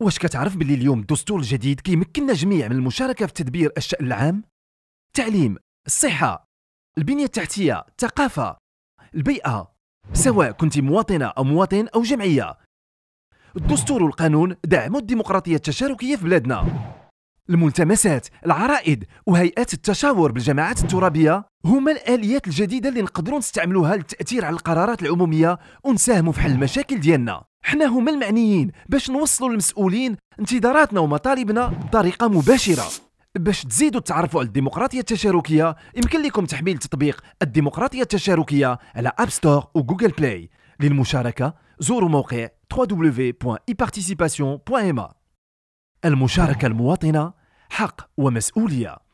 واش كتعرف باللي اليوم الدستور الجديد كيمكننا جميع من المشاركه في تدبير الشان العام التعليم الصحه البنيه التحتيه الثقافه البيئه سواء كنت مواطنه او مواطن او جمعيه الدستور والقانون دعموا الديمقراطيه التشاركيه في بلادنا الملتمسات العرائد وهيئات التشاور بالجماعات الترابيه هما الاليات الجديده اللي نقدروا نستعملوها للتاثير على القرارات العموميه ونساهموا في حل المشاكل ديالنا حنا هما المعنيين باش نوصلوا للمسؤولين انتظاراتنا ومطالبنا بطريقه مباشره باش تزيدوا تعرفوا على الديمقراطيه التشاركيه يمكن لكم تحميل تطبيق الديمقراطيه التشاركيه على اب ستور وجوجل بلاي للمشاركه زوروا موقع www.iparticipation.ma المشاركه المواطنه حق ومسؤوليه